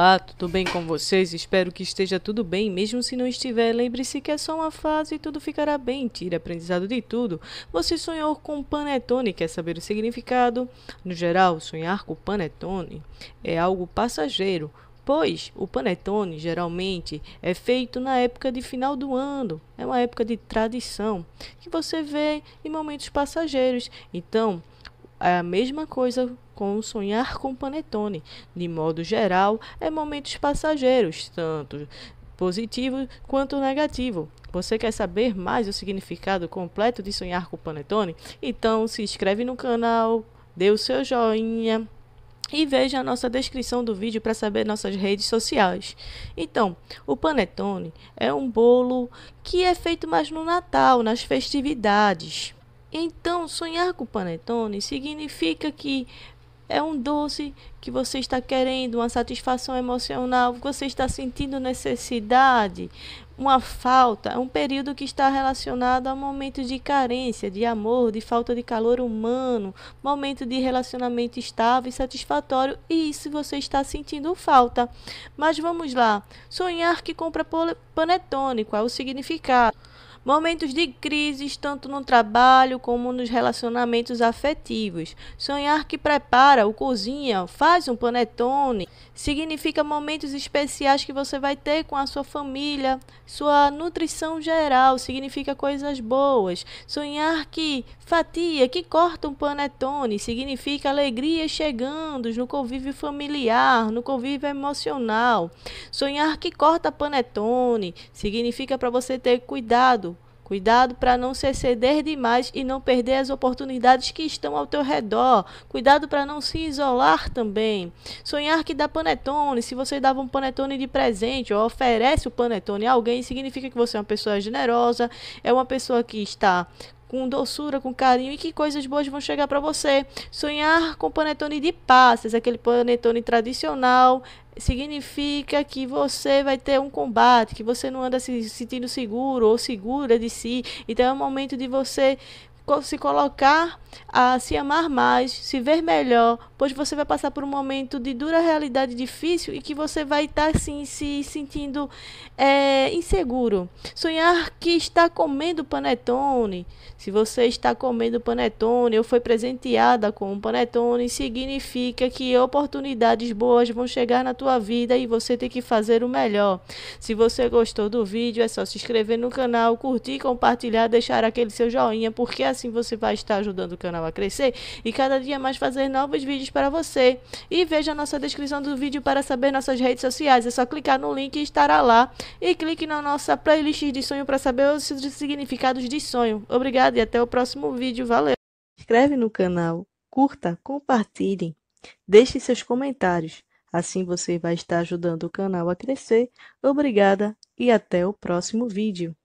Olá, tudo bem com vocês? Espero que esteja tudo bem, mesmo se não estiver, lembre-se que é só uma fase e tudo ficará bem. Tire aprendizado de tudo. Você sonhou com panetone, quer saber o significado? No geral, sonhar com panetone é algo passageiro, pois o panetone geralmente é feito na época de final do ano, é uma época de tradição que você vê em momentos passageiros. Então, é A mesma coisa com sonhar com panetone. De modo geral, é momentos passageiros, tanto positivo quanto negativo. Você quer saber mais o significado completo de sonhar com panetone? Então se inscreve no canal, dê o seu joinha e veja a nossa descrição do vídeo para saber nossas redes sociais. Então, o panetone é um bolo que é feito mais no Natal, nas festividades. Então, sonhar com panetone significa que é um doce que você está querendo, uma satisfação emocional, você está sentindo necessidade, uma falta, é um período que está relacionado a um momento de carência, de amor, de falta de calor humano, momento de relacionamento estável e satisfatório, e isso você está sentindo falta. Mas vamos lá, sonhar que compra panetone, qual o significado? Momentos de crises, tanto no trabalho como nos relacionamentos afetivos. Sonhar que prepara ou cozinha, faz um panetone, significa momentos especiais que você vai ter com a sua família. Sua nutrição geral significa coisas boas. Sonhar que fatia, que corta um panetone, significa alegria chegando no convívio familiar, no convívio emocional. Sonhar que corta panetone significa para você ter cuidado Cuidado para não se exceder demais e não perder as oportunidades que estão ao teu redor. Cuidado para não se isolar também. Sonhar que dá panetone, se você dava um panetone de presente ou oferece o panetone a alguém, significa que você é uma pessoa generosa, é uma pessoa que está com doçura, com carinho e que coisas boas vão chegar para você. Sonhar com panetone de passas, aquele panetone tradicional, significa que você vai ter um combate, que você não anda se sentindo seguro ou segura de si. Então é o momento de você se colocar a se amar mais, se ver melhor, pois você vai passar por um momento de dura realidade difícil e que você vai estar tá, se sentindo é, inseguro. Sonhar que está comendo panetone, se você está comendo panetone ou foi presenteada com um panetone, significa que oportunidades boas vão chegar na tua vida e você tem que fazer o melhor. Se você gostou do vídeo, é só se inscrever no canal, curtir, compartilhar, deixar aquele seu joinha, porque assim assim você vai estar ajudando o canal a crescer e cada dia mais fazer novos vídeos para você. E veja a nossa descrição do vídeo para saber nossas redes sociais. É só clicar no link e estará lá. E clique na nossa playlist de sonho para saber os significados de sonho. Obrigado e até o próximo vídeo. Valeu! Inscreve no canal, curta, compartilhe, deixe seus comentários. Assim você vai estar ajudando o canal a crescer. Obrigada e até o próximo vídeo.